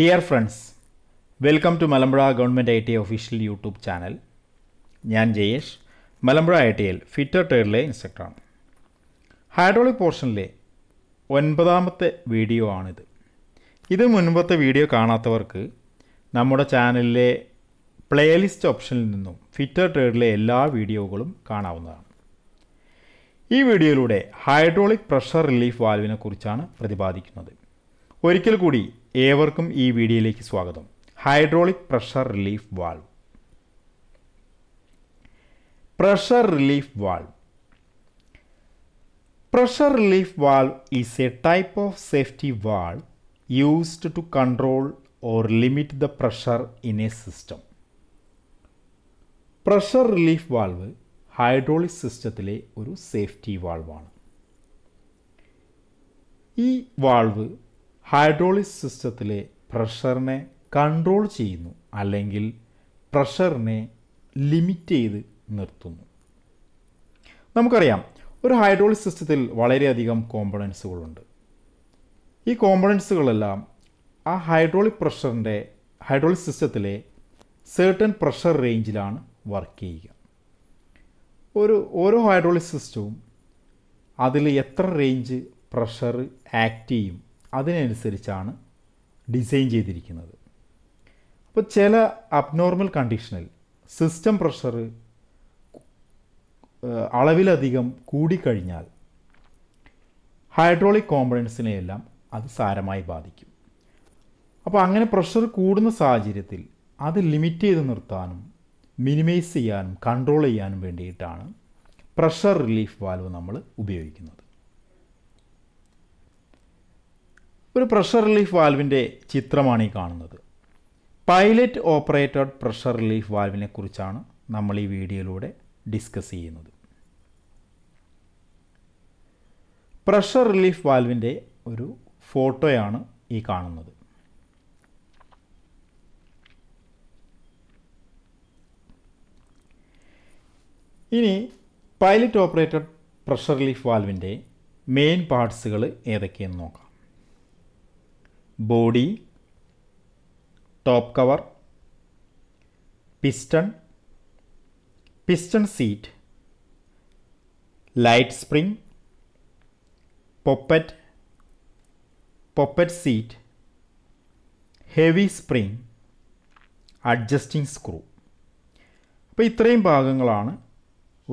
Dear friends welcome to Malampuzha government I T official YouTube channel ഞാൻ Jayesh Malampuzha I T L fitter ട്രേഡിലെ ഇൻസ്ട്രക്ടറാണ് hydraulic പോർഷനിലെ ഒൻപതാമത്തെ വീഡിയോ ആണിത് ഇത് മുൻപത്തെ വീഡിയോ കാണാത്തവർക്ക് നമ്മുടെ ചാനലിലെ പ്ലേലിസ്റ്റ് ഓപ്ഷനിൽ നിന്നും ഫിറ്റർ ട്രേഡിലെ എല്ലാ വീഡിയോകളും കാണാവുന്നതാണ് ഈ വീഡിയോയിലൂടെ ഹൈഡ്രോളിക് പ്രഷർ റിലീഫ് വാൽവിനെ കുറിച്ചാണ് പ്രതിപാദിക്കുന്നത് ഒരിക്കൽ കൂടി ഏവർക്കും ഈ വീഡിയോയിലേക്ക് സ്വാഗതം hydraulic pressure relief valve pressure relief valve pressure relief valve is a type of safety valve used to control or limit the pressure in a system pressure relief valve hydraulic സിസ്റ്റത്തിലെ ഒരു സേഫ്റ്റി വാൾവാണ് ഈ valve hydraulic സിസ്റ്റത്തിലെ പ്രഷറിനെ control ചെയ്യുന്നു അല്ലെങ്കിൽ പ്രഷറിനെ limit ചെയ്ത് നിർത്തുന്നു നമുക്കറിയാം ഒരു ഹൈഡ്രോളിക് സിസ്റ്റത്തിൽ വളരെയധികം കോമ്പണൻസുകളുണ്ട് ഈ കോമ്പണൻസുകളെല്ലാം ആ ഹൈഡ്രോളിക് പ്രഷറിൻ്റെ ഹൈഡ്രോളിക് സിസ്റ്റത്തിലെ സേർട്ടൺ പ്രഷർ റേഞ്ചിലാണ് വർക്ക് ചെയ്യുക ഒരു ഓരോ ഹൈഡ്രോളിക് സിസ്റ്റവും അതിൽ എത്ര റേഞ്ച് പ്രഷർ ആക്റ്റ് ചെയ്യും അതിനനുസരിച്ചാണ് ഡിസൈൻ ചെയ്തിരിക്കുന്നത് അപ്പോൾ ചില അബ്നോർമൽ കണ്ടീഷനിൽ സിസ്റ്റം പ്രഷർ അളവിലധികം കൂടിക്കഴിഞ്ഞാൽ ഹൈഡ്രോളിക് കോമ്പണൻസിനെയെല്ലാം അത് സാരമായി ബാധിക്കും അപ്പോൾ അങ്ങനെ പ്രഷർ കൂടുന്ന സാഹചര്യത്തിൽ അത് ലിമിറ്റ് ചെയ്ത് നിർത്താനും മിനിമൈസ് ചെയ്യാനും കൺട്രോൾ ചെയ്യാനും വേണ്ടിയിട്ടാണ് പ്രഷർ റിലീഫ് വാൽവ് നമ്മൾ ഉപയോഗിക്കുന്നത് ഒരു പ്രഷർ റിലീഫ് വാൽവിൻ്റെ ചിത്രമാണ് ഈ കാണുന്നത് പൈലറ്റ് ഓപ്പറേറ്റഡ് പ്രഷർ റിലീഫ് വാൽവിനെ കുറിച്ചാണ് നമ്മൾ ഈ വീഡിയോയിലൂടെ ഡിസ്കസ് ചെയ്യുന്നത് പ്രഷർ റിലീഫ് വാൽവിൻ്റെ ഒരു ഫോട്ടോയാണ് ഈ കാണുന്നത് ഇനി പൈലറ്റ് ഓപ്പറേറ്റഡ് പ്രഷർ റിലീഫ് വാൽവിൻ്റെ മെയിൻ പാർട്സുകൾ ഏതൊക്കെയെന്ന് നോക്കാം body top cover piston piston seat light spring poppet poppet seat heavy spring adjusting screw അപ്പോൾ ഇത്രയും ഭാഗങ്ങളാണ്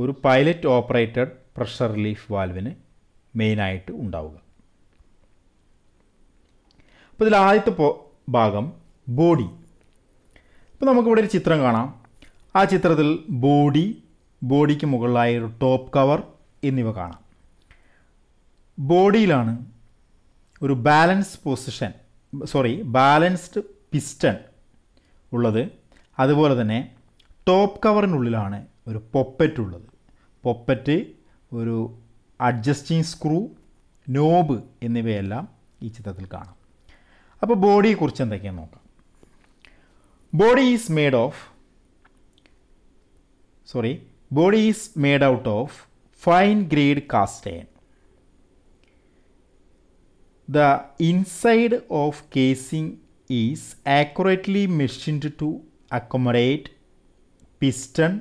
ഒരു പൈലറ്റ് ഓപ്പറേറ്റഡ് പ്രഷർ റിലീഫ് വാൽവിന് മെയിനായിട്ട് ഉണ്ടാവുക അപ്പോൾ ഇതിൽ ആദ്യത്തെ ഭാഗം ബോഡി ഇപ്പോൾ നമുക്കിവിടെ ഒരു ചിത്രം കാണാം ആ ചിത്രത്തിൽ ബോഡി ബോഡിക്ക് മുകളിലായി ഒരു ടോപ്പ് കവർ എന്നിവ കാണാം ബോഡിയിലാണ് ഒരു balance position sorry balanced piston ഉള്ളത് അതുപോലെ തന്നെ ടോപ്പ് കവറിനുള്ളിലാണ് ഒരു പൊപ്പറ്റ് ഉള്ളത് പൊപ്പറ്റ് ഒരു അഡ്ജസ്റ്റിംഗ് സ്ക്രൂ നോബ് എന്നിവയെല്ലാം ഈ ചിത്രത്തിൽ കാണാം അപ്പോൾ ബോഡിയെക്കുറിച്ച് എന്തൊക്കെയാണ് നോക്കാം body is made of sorry body is made out of fine grade cast iron the inside of casing is accurately machined to accommodate piston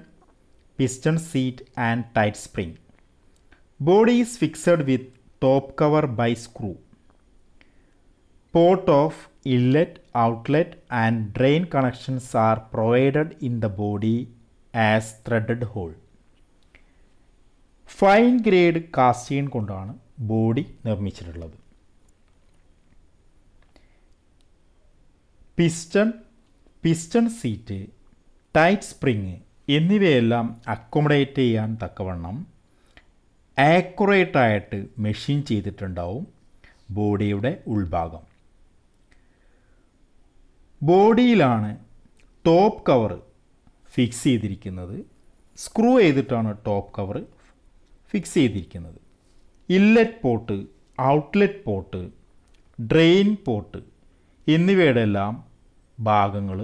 piston seat and tight spring body is fixed with top cover by screw port of inlet outlet and drain connections are provided in the body as threaded hole fine grade cast iron കൊണ്ടാണ് body നിർമ്മിച്ചിട്ടുള്ളത് piston piston seat tight spring എന്നിവയെല്ലാം accommodate ചെയ്യാൻ തക്കവണ്ണം ആക്കുറേറ്റായിട്ട് machine ചെയ്തിട്ടുണ്ടാവും ബോഡിയുടെ ഉൾഭാഗം ബോഡിയിലാണ് top cover fix ചെയ്തിരിക്കുന്നത് സ്ക്രൂ ചെയ്തിട്ടാണ് ടോപ്പ് കവർ ഫിക്സ് ചെയ്തിരിക്കുന്നത് inlet port outlet port drain port എന്നിവയുടെ എല്ലാം ഭാഗങ്ങൾ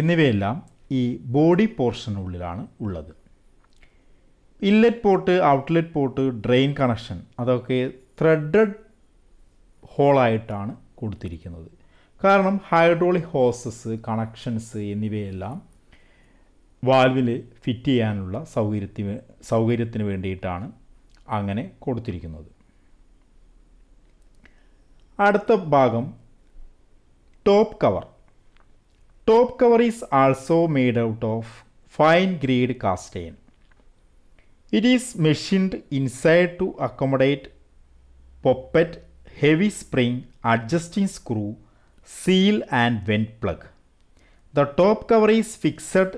എന്നിവയെല്ലാം ഈ ബോഡി പോർഷനുള്ളിലാണ് ഉള്ളത് inlet port outlet port drain connection അതൊക്കെ ത്രെഡഡ് ഹോളായിട്ടാണ് കൊടുത്തിരിക്കുന്നത് കാരണം ഹൈഡ്രോളിക് ഹോസസ് കണക്ഷൻസ് എന്നിവയെല്ലാം വാൽവിൽ ഫിറ്റ് ചെയ്യാനുള്ള സൗകര്യത്തിന് സൗകര്യത്തിന് വേണ്ടിയിട്ടാണ് അങ്ങനെ കൊടുത്തിരിക്കുന്നത് അടുത്ത ഭാഗം top cover top cover is also made out of fine grade cast iron it is machined inside to accommodate poppet heavy spring adjusting screw seal and vent plug. The top cover is fixed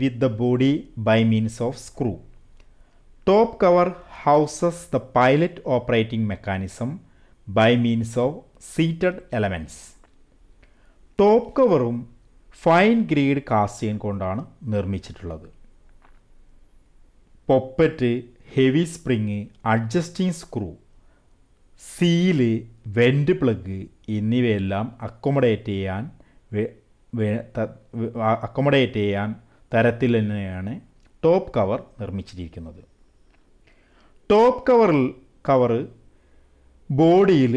with the body by means of screw. Top cover houses the pilot operating mechanism by means of seated elements. Top കവറും fine grade cast iron കൊണ്ടാണ് നിർമ്മിച്ചിട്ടുള്ളത് poppet heavy spring adjusting screw seal vent plug എന്നിവയെല്ലാം accommodate ചെയ്യാൻ accommodate ചെയ്യാൻ തരത്തിൽ തന്നെയാണ് top cover നിർമ്മിച്ചിരിക്കുന്നത് top കവറിൽ കവർ ബോഡിയിൽ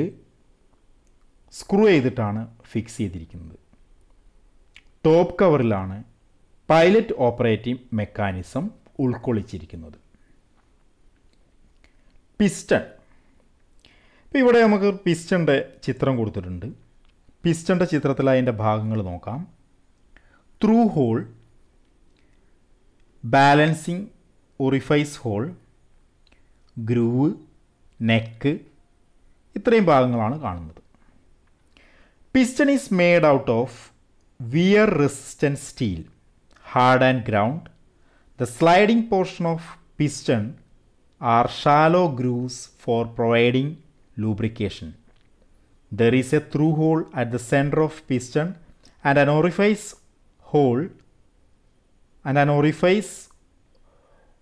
സ്ക്രൂ ചെയ്തിട്ടാണ് ഫിക്സ് ചെയ്തിരിക്കുന്നത് ടോപ്പ് കവറിലാണ് പൈലറ്റ് ഓപ്പറേറ്റിംഗ് മെക്കാനിസം ഉൾക്കൊള്ളിച്ചിരിക്കുന്നത് പിസ്റ്റൺ അപ്പോൾ ഇവിടെ നമുക്ക് പിസ്റ്റൻ്റെ ചിത്രം കൊടുത്തിട്ടുണ്ട് പിസ്റ്റൻ്റെ ചിത്രത്തിൽ അതിൻ്റെ ഭാഗങ്ങൾ നോക്കാം through hole balancing orifice hole groove neck ഇത്രയും ഭാഗങ്ങളാണ് കാണുന്നത് piston is made out of wear resistance steel hard and ground the sliding portion of piston are shallow grooves for providing lubrication. There is a through hole at the center of piston and an orifice hole and an orifice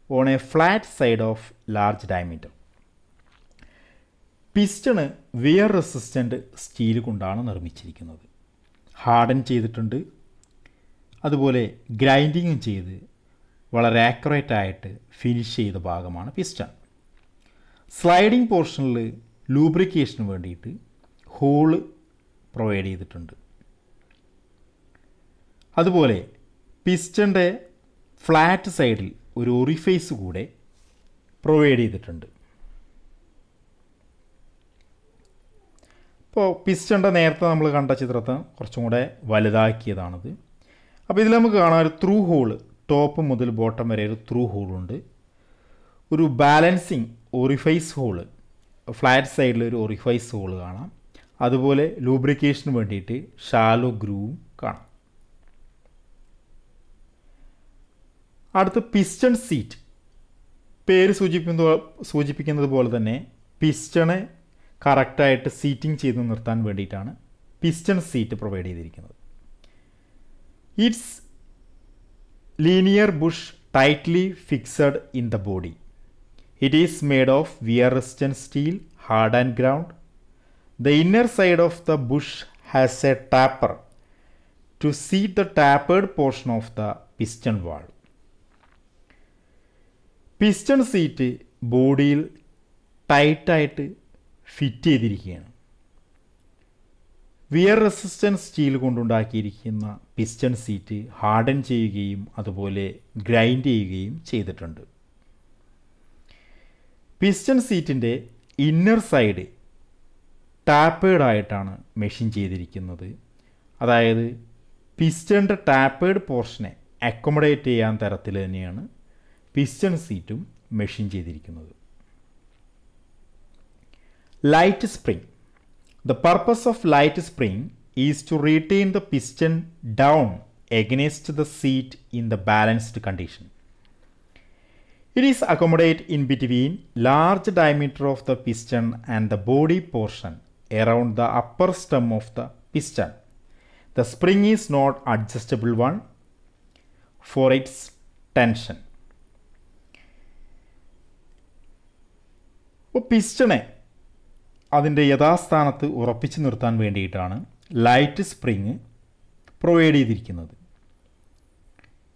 on a flat side of large diameter. Piston wear resistant steel കൊണ്ടാണ് നിർമ്മിച്ചിരിക്കുന്നത് harden ചെയ്തിട്ടുണ്ട് അതുപോലെ ഗ്രൈൻഡിങ്ങും ചെയ്ത് വളരെ accurate ആയിട്ട് finish ചെയ്ത ഭാഗമാണ് piston sliding പോർഷനിൽ ലൂബ്രിക്കേഷന് വേണ്ടിയിട്ട് ഹോള് പ്രൊവൈഡ് ചെയ്തിട്ടുണ്ട് അതുപോലെ പിസ്റ്റൻ്റെ ഫ്ലാറ്റ് സൈഡിൽ ഒരു ഒറിഫേസ് കൂടെ പ്രൊവൈഡ് ചെയ്തിട്ടുണ്ട് ഇപ്പോൾ പിസ്റ്റൻ്റെ നേരത്തെ നമ്മൾ കണ്ട ചിത്രത്തെ കുറച്ചും കൂടെ വലുതാക്കിയതാണത് അപ്പോൾ ഇതിൽ നമുക്ക് കാണാം ഒരു ത്രൂ ഹോൾ ടോപ്പ് മുതൽ ബോട്ടം വരെ ഒരു ത്രൂ ഹോളുണ്ട് ഒരു ബാലൻസിങ് ഒറിഫൈസ് ഹോള് ഫ്ലാറ്റ് സൈഡിൽ ഒരു ഒറിഫൈസ് ഹോൾ കാണാം അതുപോലെ ലൂബ്രിക്കേഷന് വേണ്ടിയിട്ട് ഷാലോ ഗ്രൂവും കാണാം അടുത്ത് പിസ്റ്റൺ സീറ്റ് പേര് സൂചിപ്പിക്കുന്ന സൂചിപ്പിക്കുന്നത് പോലെ തന്നെ പിസ്റ്റണെ കറക്റ്റായിട്ട് സീറ്റിംഗ് ചെയ്ത് നിർത്താൻ വേണ്ടിയിട്ടാണ് പിസ്റ്റൺ സീറ്റ് പ്രൊവൈഡ് ചെയ്തിരിക്കുന്നത് it's linear bush tightly fixed in the body It is made of wear resistant steel, hard and ground. The inner side of the bush has a tapper to seat the tapered portion of the piston valve. Piston seat ബോഡിയിൽ ടൈറ്റായിട്ട് fit ചെയ്തിരിക്കുകയാണ് wear resistance steel കൊണ്ടുണ്ടാക്കിയിരിക്കുന്ന piston seat harden ചെയ്യുകയും അതുപോലെ grind ചെയ്യുകയും ചെയ്തിട്ടുണ്ട് piston സീറ്റിൻ്റെ inner side tapered ആയിട്ടാണ് മെഷീൻ ചെയ്തിരിക്കുന്നത് അതായത് പിസ്റ്റണിൻ്റെ ടാപ്പേഡ് പോർഷനെ അക്കോമഡേറ്റ് ചെയ്യാൻ തരത്തിൽ തന്നെയാണ് പിസ്റ്റൺ സീറ്റും മെഷീൻ ചെയ്തിരിക്കുന്നത് light spring the purpose of light spring is to retain the piston down against the seat in the balanced condition It is accommodate in between large diameter of the piston and the body portion around the upper stem of the piston. The spring is not adjustable one for its tension അപ്പോൾ പിസ്റ്റണെ അതിൻ്റെ യഥാസ്ഥാനത്ത് ഉറപ്പിച്ചു നിർത്താൻ വേണ്ടിയിട്ടാണ് light spring provide ചെയ്തിരിക്കുന്നത്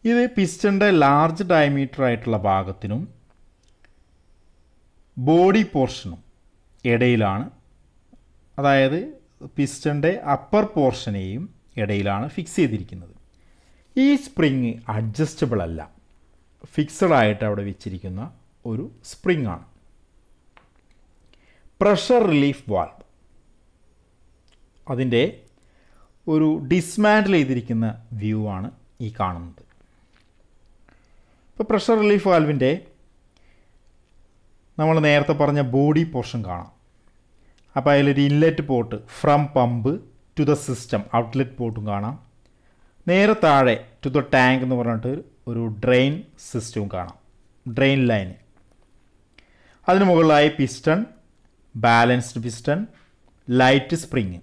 ഇത് പിസ്റ്റൻ്റെ large diameter ആയിട്ടുള്ള ഭാഗത്തിനും ബോഡി പോർഷനും ഇടയിലാണ് അതായത് പിസ്റ്റൻ്റെ അപ്പർ പോർഷനെയും ഇടയിലാണ് ഫിക്സ് ചെയ്തിരിക്കുന്നത് ഈ സ്പ്രിങ് അഡ്ജസ്റ്റബിൾ അല്ല ഫിക്സഡ് ആയിട്ട് അവിടെ വെച്ചിരിക്കുന്ന ഒരു സ്പ്രിങ് ആണ് പ്രഷർ റിലീഫ് വാൾവ് അതിൻ്റെ ഒരു ഡിസ്മാൻഡിൽ ചെയ്തിരിക്കുന്ന വ്യൂ ആണ് ഈ കാണുന്നത് ഇപ്പോൾ പ്രഷർ റിലീഫ് വാൽവിൻ്റെ നമ്മൾ നേരത്തെ പറഞ്ഞ ബോഡി പോർഷൻ കാണാം അപ്പോൾ അതിലൊരു inlet port from pump to the system outlet പോർട്ടും കാണാം നേരെ താഴെ ടു ദ ടാങ്ക് എന്ന് പറഞ്ഞിട്ട് ഒരു ഡ്രെയിൻ സിസ്റ്റവും കാണാം ഡ്രെയിൻ ലൈൻ അതിന് മുകളിലായി piston balanced piston light spring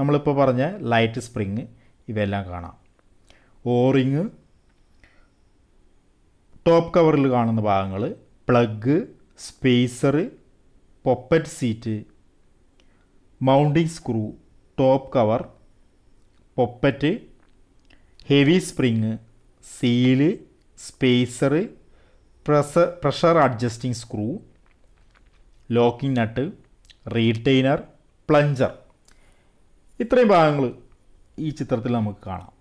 നമ്മളിപ്പോൾ പറഞ്ഞ ലൈറ്റ് സ്പ്രിങ് ഇവയെല്ലാം കാണാം ഓറിങ് ടോപ്പ് കവറിൽ കാണുന്ന ഭാഗങ്ങൾ plug spacer poppet seat mounting screw top cover poppet heavy spring seal spacer press pressure adjusting screw locking nut retainer plunger ഇത്രയും ഭാഗങ്ങൾ ഈ ചിത്രത്തിൽ നമുക്ക് കാണാം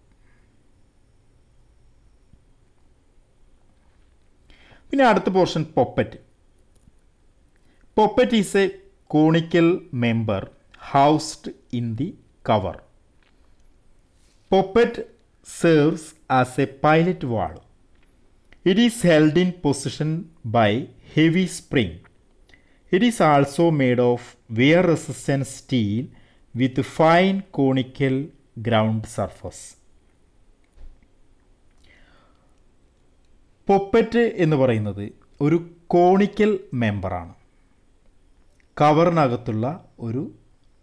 പിന്നെ അടുത്ത portion poppet poppet is a conical member housed in the cover poppet serves as a pilot valve it is held in position by heavy spring it is also made of wear resistance steel with fine conical ground surface poppet എന്ന് പറയുന്നത് ഒരു conical മെമ്പറാണ് കവറിനകത്തുള്ള ഒരു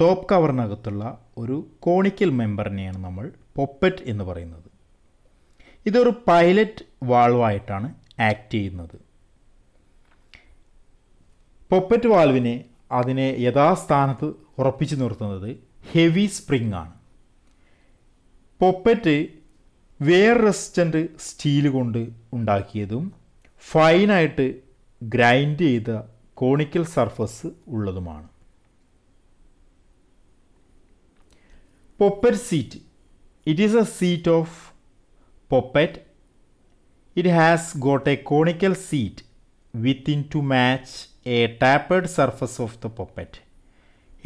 top കവറിനകത്തുള്ള ഒരു conical മെമ്പറിനെയാണ് നമ്മൾ poppet എന്ന് പറയുന്നത് ഇതൊരു പൈലറ്റ് വാൾവായിട്ടാണ് ആക്ട് ചെയ്യുന്നത് പൊപ്പറ്റ് വാൽവിനെ അതിനെ യഥാസ്ഥാനത്ത് ഉറപ്പിച്ചു നിർത്തുന്നത് ഹെവി സ്പ്രിംഗ് ആണ് പൊപ്പറ്റ് വെയർ റെസിസ്റ്റൻ്റ് സ്റ്റീൽ കൊണ്ട് ഉണ്ടാക്കിയതും ഫൈനായിട്ട് ഗ്രൈൻഡ് ചെയ്ത കോണിക്കൽ സർഫസ് ഉള്ളതുമാണ് poppet seat it is a seat of poppet it has got a conical seat within to match a tapered surface of the poppet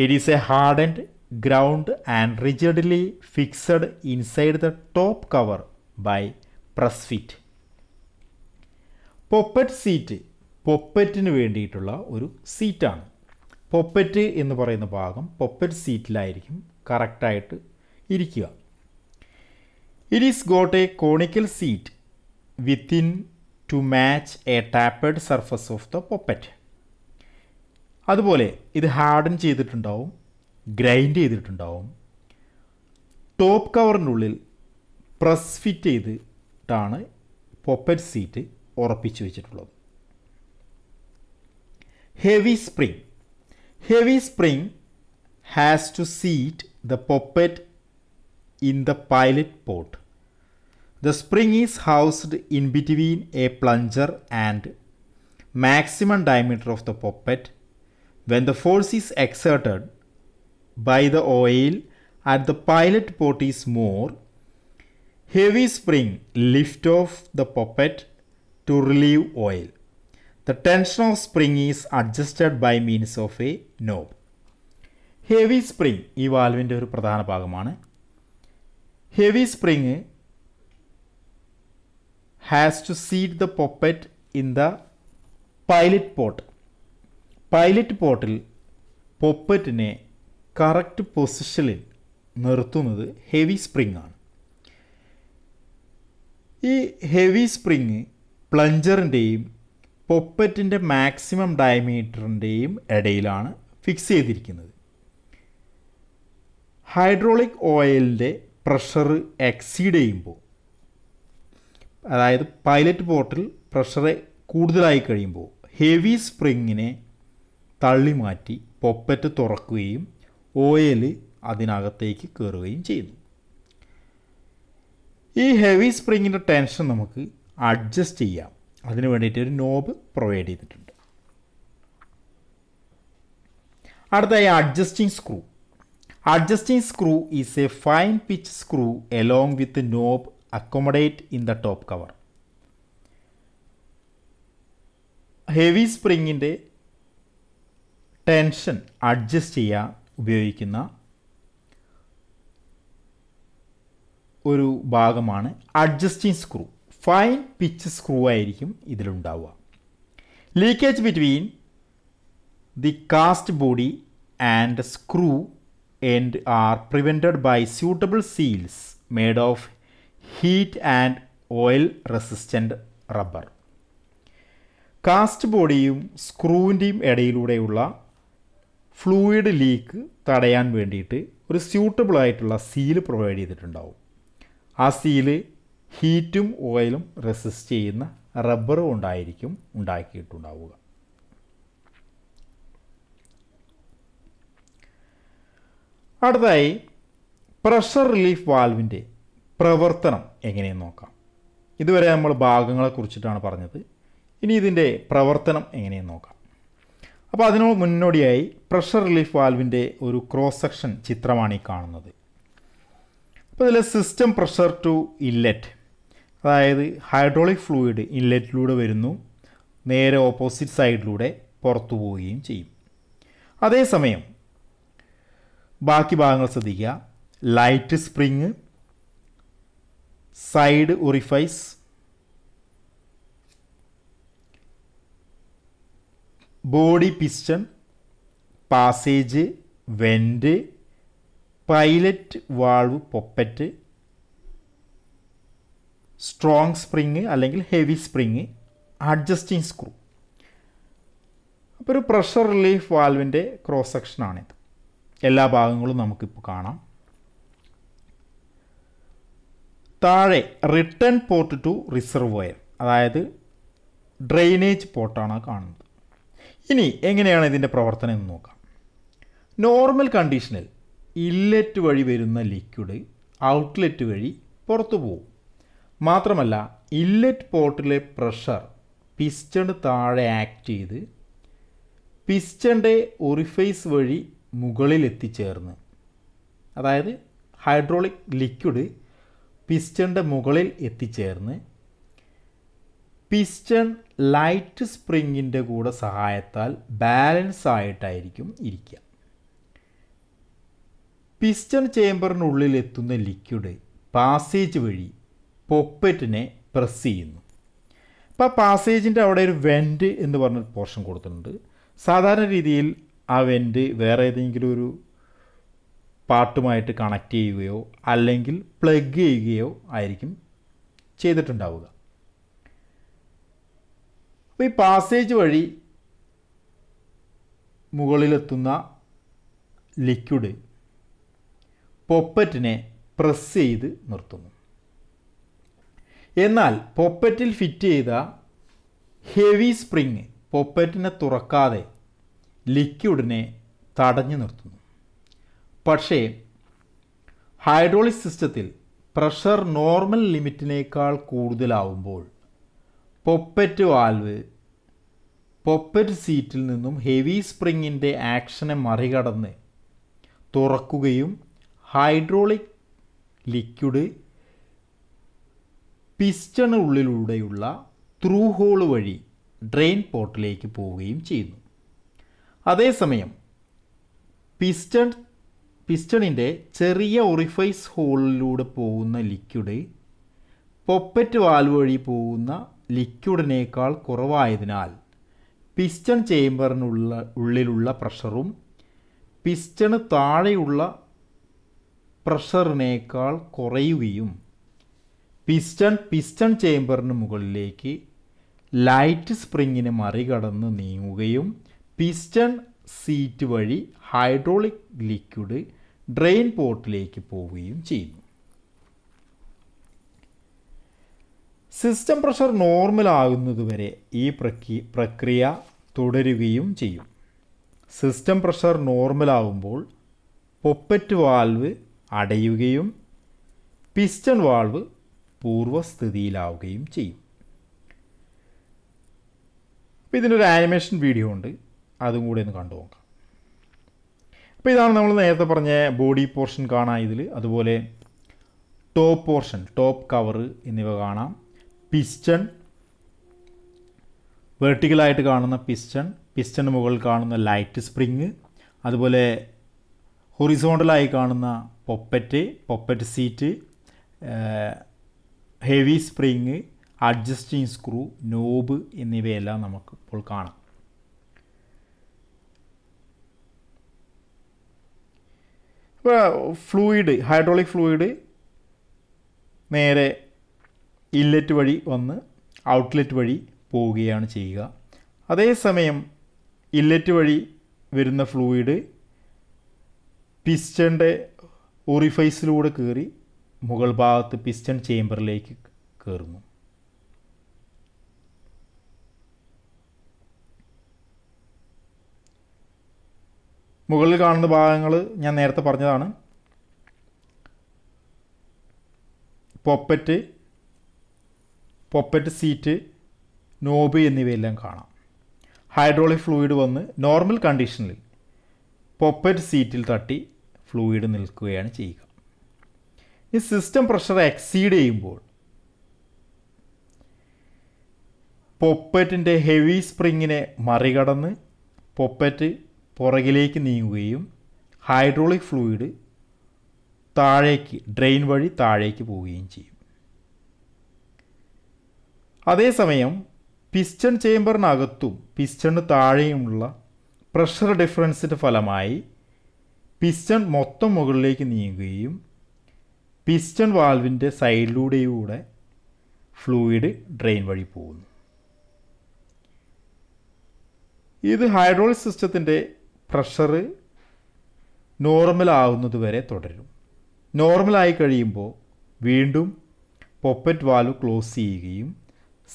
it is a hardened ground and rigidly fixed inside the top cover by press fit. Poppet seat പൊപ്പറ്റിന് വേണ്ടിയിട്ടുള്ള ഒരു സീറ്റാണ് poppet എന്ന് പറയുന്ന ഭാഗം poppet സീറ്റിലായിരിക്കും കറക്റ്റായിട്ട് ഇരിക്കുക it is got a conical seat within to match a tapered surface of the poppet അതുപോലെ ഇത് ഹാർഡൻ ചെയ്തിട്ടുണ്ടാവും ഗ്രൈൻഡ് ചെയ്തിട്ടുണ്ടാവും ടോപ്പ് കവറിനുള്ളിൽ പ്രസ് ഫിറ്റ് ചെയ്തിട്ടാണ് പൊപ്പറ്റ് സീറ്റ് ഉറപ്പിച്ചു വെച്ചിട്ടുള്ളത് heavy spring heavy spring has to seat the poppet in the pilot port the spring is housed in between a plunger and maximum diameter of the poppet When the force is exerted, by the oil at the pilot port is more. Heavy spring lift off the puppet to relieve oil. The tension of spring is adjusted by means of a knob. heavy spring heavy spring ഈ വാൽവിൻ്റെ ഒരു പ്രധാന ഭാഗമാണ് heavy spring has to seat the poppet in the pilot port pilot പോട്ടിൽ പൊപ്പറ്റിനെ correct പൊസിഷനിൽ നിർത്തുന്നത് heavy spring ആണ് ഈ ഹെവി സ്പ്രിങ് പ്ലഞ്ചറിൻ്റെയും പൊപ്പറ്റിൻ്റെ മാക്സിമം ഡയമീറ്ററിൻ്റെയും ഇടയിലാണ് ഫിക്സ് ചെയ്തിരിക്കുന്നത് ഹൈഡ്രോളിക് ഓയിലിൻ്റെ പ്രഷർ എക്സീഡ് ചെയ്യുമ്പോൾ അതായത് പൈലറ്റ് ബോട്ടിൽ പ്രഷർ കൂടുതലായി കഴിയുമ്പോൾ ഹെവി സ്പ്രിങ്ങിനെ തള്ളി മാറ്റി പൊപ്പറ്റ് തുറക്കുകയും ഓയിൽ അതിനകത്തേക്ക് കയറുകയും ചെയ്യുന്നു ഈ ഹെവി സ്പ്രിങ്ങിൻ്റെ ടെൻഷൻ നമുക്ക് അഡ്ജസ്റ്റ് ചെയ്യാം അതിന് വേണ്ടിയിട്ട് ഒരു നോബ് പ്രൊവൈഡ് ചെയ്തിട്ടുണ്ട് അടുത്തായി adjusting screw adjusting screw is a fine pitch screw along with knob accommodate in the top cover heavy സ്പ്രിങ്ങിൻ്റെ ടെൻഷൻ അഡ്ജസ്റ്റ് ചെയ്യാം ഉപയോഗിക്കുന്ന ഒരു ഭാഗമാണ് adjusting screw fine pitch screw ആയിരിക്കും ഇതിലുണ്ടാവുക leakage between the cast body and screw and are prevented by suitable seals made of heat and oil resistant rubber cast ബോഡിയും സ്ക്രൂവിൻ്റെയും ഇടയിലൂടെയുള്ള fluid leak തടയാൻ വേണ്ടിയിട്ട് ഒരു സ്യൂട്ടബിൾ ആയിട്ടുള്ള സീല് പ്രൊവൈഡ് ചെയ്തിട്ടുണ്ടാവും ആ സീല് ഹീറ്റും ഓയിലും റെസിസ്റ്റ് ചെയ്യുന്ന റബ്ബറും ഉണ്ടായിരിക്കും ഉണ്ടാക്കിയിട്ടുണ്ടാവുക അടുത്തായി പ്രഷർ റിലീഫ് വാൽവിൻ്റെ പ്രവർത്തനം എങ്ങനെയെന്ന് നോക്കാം ഇതുവരെ നമ്മൾ ഭാഗങ്ങളെ കുറിച്ചിട്ടാണ് പറഞ്ഞത് ഇനി ഇതിൻ്റെ പ്രവർത്തനം എങ്ങനെയെന്ന് നോക്കാം അപ്പോൾ അതിനു മുന്നോടിയായി പ്രഷർ റിലീഫ് വാൽവിൻ്റെ ഒരു ക്രോസ് സെക്ഷൻ ചിത്രമാണ് ഈ കാണുന്നത് അപ്പോൾ ഇതിൽ സിസ്റ്റം പ്രഷർ ടു ഇൻലെറ്റ് അതായത് ഹൈഡ്രോളിക് ഫ്ലൂയിഡ് ഇൻലെറ്റിലൂടെ വരുന്നു നേരെ ഓപ്പോസിറ്റ് സൈഡിലൂടെ പുറത്തു പോവുകയും ചെയ്യും അതേസമയം ബാക്കി ഭാഗങ്ങൾ ശ്രദ്ധിക്കുക light spring side orifice body piston passage vent pilot valve poppet strong spring അല്ലെങ്കിൽ ഹെവി സ്പ്രിങ് അഡ്ജസ്റ്റിംഗ് സ്ക്രൂ അപ്പോൾ ഒരു പ്രഷർ റിലീഫ് വാൽവിൻ്റെ ക്രോസ് സെക്ഷനാണിത് എല്ലാ ഭാഗങ്ങളും നമുക്കിപ്പോൾ കാണാം താഴെ റിട്ടേൺ പോർട്ട് ടു റിസർവോയർ അതായത് ഡ്രെയിനേജ് പോർട്ടാണ് കാണുന്നത് ഇനി എങ്ങനെയാണ് ഇതിൻ്റെ പ്രവർത്തനം എന്ന് നോക്കാം നോർമൽ കണ്ടീഷനിൽ ഇല്ലറ്റ് വഴി വരുന്ന ലിക്വിഡ് ഔട്ട്ലെറ്റ് വഴി പുറത്തു പോകും മാത്രമല്ല ഇല്ലറ്റ് പോർട്ടിലെ പ്രഷർ പിസ്റ്റൺ താഴെ ആക്ട് ചെയ്ത് പിസ്റ്റൻ്റെ ഒറിഫൈസ് വഴി മുകളിൽ എത്തിച്ചേർന്ന് അതായത് ഹൈഡ്രോളിക് ലിക്വിഡ് പിസ്റ്റൻ്റെ മുകളിൽ എത്തിച്ചേർന്ന് പിസ്റ്റൺ ലൈറ്റ് സ്പ്രിങ്ങിൻ്റെ കൂടെ സഹായത്താൽ ബാലൻസ് ആയിട്ടായിരിക്കും ഇരിക്കുക പിസ്റ്റൺ ചേമ്പറിനുള്ളിൽ എത്തുന്ന ലിക്വിഡ് പാസേജ് വഴി പൊപ്പറ്റിനെ പ്രസ് ചെയ്യുന്നു അപ്പോൾ പാസേജിൻ്റെ അവിടെ ഒരു വെൻറ്റ് എന്ന് പറഞ്ഞൊരു പോർഷൻ കൊടുത്തിട്ടുണ്ട് സാധാരണ രീതിയിൽ ആ വെൻറ്റ് വേറെ ഏതെങ്കിലും ഒരു പാട്ടുമായിട്ട് കണക്റ്റ് ചെയ്യുകയോ അല്ലെങ്കിൽ പ്ലഗ് ചെയ്യുകയോ ആയിരിക്കും ചെയ്തിട്ടുണ്ടാവുക അപ്പോൾ ഈ പാസേജ് വഴി മുകളിലെത്തുന്ന ലിക്വിഡ് പൊപ്പറ്റിനെ പ്രസ് ചെയ്ത് നിർത്തുന്നു എന്നാൽ പൊപ്പറ്റിൽ ഫിറ്റ് ചെയ്ത ഹെവി സ്പ്രിങ് പൊപ്പറ്റിനെ തുറക്കാതെ ലിക്വിഡിനെ തടഞ്ഞു നിർത്തുന്നു പക്ഷേ ഹൈഡ്രോളിക് സിസ്റ്റത്തിൽ പ്രഷർ നോർമൽ ലിമിറ്റിനേക്കാൾ കൂടുതലാവുമ്പോൾ പൊപ്പറ്റ് വാൽവ് പൊപ്പറ്റ് സീറ്റിൽ നിന്നും ഹെവി സ്പ്രിങ്ങിൻ്റെ ആക്ഷനെ മറികടന്ന് തുറക്കുകയും ഹൈഡ്രോളിക് ലിക്വിഡ് പിസ്റ്റണുള്ളിലൂടെയുള്ള ത്രൂ ഹോൾ വഴി ഡ്രെയിൻ പോർട്ടിലേക്ക് പോവുകയും ചെയ്യുന്നു അതേസമയം പിസ്റ്റൺ പിസ്റ്റണിൻ്റെ ചെറിയ ഒറിഫൈസ് ഹോളിലൂടെ പോകുന്ന ലിക്വിഡ് പൊപ്പറ്റ് വാൽവ് വഴി പോകുന്ന ലിക്വിഡിനേക്കാൾ കുറവായതിനാൽ പിസ്റ്റൺ ചേംബറിനുള്ള ഉള്ളിലുള്ള പ്രഷറും പിസ്റ്റണ് താഴെയുള്ള പ്രഷറിനേക്കാൾ കുറയുകയും പിസ്റ്റൺ പിസ്റ്റൺ ചേംബറിന് മുകളിലേക്ക് ലൈറ്റ് സ്പ്രിങ്ങിനെ മറികടന്ന് നീങ്ങുകയും പിസ്റ്റൺ സീറ്റ് വഴി ഹൈഡ്രോളിക് ലിക്വിഡ് ഡ്രെയിൻ പോർട്ടിലേക്ക് പോവുകയും ചെയ്യുന്നു സിസ്റ്റം പ്രഷർ നോർമലാകുന്നതുവരെ ഈ പ്രക്രിയ തുടരുകയും ചെയ്യും സിസ്റ്റം പ്രഷർ ആകുമ്പോൾ പൊപ്പറ്റ് വാൽവ് അടയുകയും പിസ്റ്റൺ വാൾവ് പൂർവ്വസ്ഥിതിയിലാവുകയും ചെയ്യും അപ്പോൾ ഇതിനൊരു ആനിമേഷൻ വീഡിയോ ഉണ്ട് അതും കൂടി ഒന്ന് കണ്ടു നോക്കാം അപ്പോൾ ഇതാണ് നമ്മൾ നേരത്തെ പറഞ്ഞ ബോഡി പോർഷൻ കാണാം ഇതിൽ അതുപോലെ ടോപ്പ് പോർഷൻ ടോപ്പ് കവറ് എന്നിവ കാണാം പിസ്റ്റൺ വെർട്ടിക്കലായിട്ട് കാണുന്ന പിസ്റ്റൺ പിസ്റ്റന് മുകളിൽ കാണുന്ന ലൈറ്റ് സ്പ്രിങ് അതുപോലെ ഹൊറിസോണ്ടലായി കാണുന്ന poppet poppet seat heavy spring adjusting screw knob എന്നിവയെല്ലാം നമുക്ക് ഇപ്പോൾ കാണാം ഫ്ലൂയിഡ് ഹൈഡ്രോളിക് ഫ്ലൂയിഡ് നേരെ ഇൻലെറ്റ് വഴി വന്ന് ഔട്ട്ലെറ്റ് വഴി പോവുകയാണ് ചെയ്യുക അതേസമയം ഇൻലെറ്റ് വഴി വരുന്ന ഫ്ലൂയിഡ് പിസ്റ്റൻ്റെ ഒറിഫൈസിലൂടെ കയറി മുകൾ ഭാഗത്ത് പിസ്റ്റൺ ചേംബറിലേക്ക് കയറുന്നു മുകളിൽ കാണുന്ന ഭാഗങ്ങൾ ഞാൻ നേരത്തെ പറഞ്ഞതാണ് പൊപ്പറ്റ് പൊപ്പറ്റ് സീറ്റ് നോബ് എന്നിവയെല്ലാം കാണാം ഹൈഡ്രോളിക് ഫ്ലൂയിഡ് വന്ന് നോർമൽ കണ്ടീഷനിൽ പൊപ്പറ്റ് സീറ്റിൽ തട്ടി ഫ്ലൂയിഡ് നിൽക്കുകയാണ് ചെയ്യുക ഈ സിസ്റ്റം പ്രഷർ എക്സീഡ് ചെയ്യുമ്പോൾ പൊപ്പറ്റിൻ്റെ ഹെവി സ്പ്രിങ്ങിനെ മറികടന്ന് പൊപ്പറ്റ് പുറകിലേക്ക് നീങ്ങുകയും ഹൈഡ്രോളിക് ഫ്ലൂയിഡ് താഴേക്ക് ഡ്രെയിൻ വഴി താഴേക്ക് പോവുകയും ചെയ്യും അതേസമയം പിസ്റ്റൺ ചേംബറിനകത്തും പിസ്റ്റണ് താഴെയുമുള്ള പ്രഷർ ഡിഫറൻസിൻ്റെ ഫലമായി പിസ്റ്റൺ മൊത്തം മുകളിലേക്ക് നീങ്ങുകയും പിസ്റ്റൺ വാൽവിൻ്റെ സൈഡിലൂടെയൂടെ ഫ്ലൂയിഡ് ഡ്രെയിൻ വഴി പോകുന്നു ഇത് ഹൈഡ്രോളിക് സിസ്റ്റത്തിൻ്റെ പ്രഷർ നോർമലാവുന്നത് വരെ തുടരും നോർമലായി കഴിയുമ്പോൾ വീണ്ടും പൊപ്പറ്റ് വാൽവ് ക്ലോസ് ചെയ്യുകയും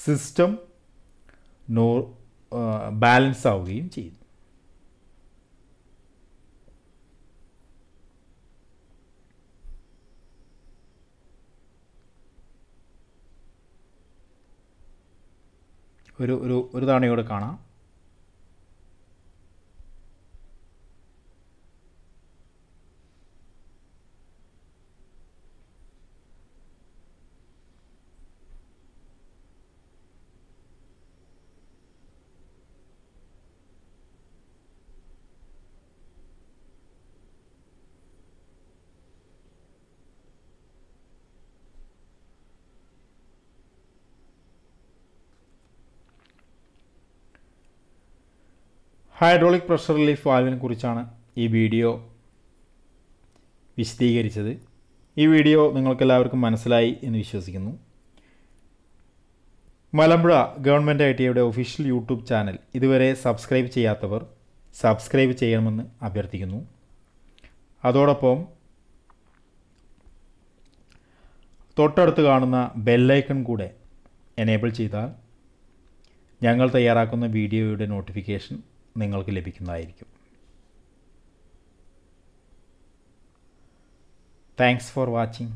സിസ്റ്റം നോ ബാലൻസ് ആവുകയും ചെയ്യുന്നു ഒരു ഒരു ഒരു തവണയോടെ കാണാം ഹൈഡ്രോളിക് പ്രഷർ റിലീഫ് വാൽവിനെ കുറിച്ചാണ് ഈ വീഡിയോ വിശദീകരിച്ചത് ഈ വീഡിയോ നിങ്ങൾക്കെല്ലാവർക്കും മനസ്സിലായി എന്ന് വിശ്വസിക്കുന്നു മലമ്പുഴ ഗവൺമെൻറ് ഐ ഐയുടെ ഒഫീഷ്യൽ യൂട്യൂബ് ചാനൽ ഇതുവരെ സബ്സ്ക്രൈബ് ചെയ്യാത്തവർ സബ്സ്ക്രൈബ് ചെയ്യണമെന്ന് അഭ്യർത്ഥിക്കുന്നു അതോടൊപ്പം തൊട്ടടുത്ത് കാണുന്ന ബെല്ലൈക്കൺ കൂടെ എനേബിൾ ചെയ്താൽ ഞങ്ങൾ തയ്യാറാക്കുന്ന വീഡിയോയുടെ നോട്ടിഫിക്കേഷൻ നിങ്ങൾക്ക് ലഭിക്കുന്നതായിരിക്കും താങ്ക്സ് ഫോർ വാച്ചിങ്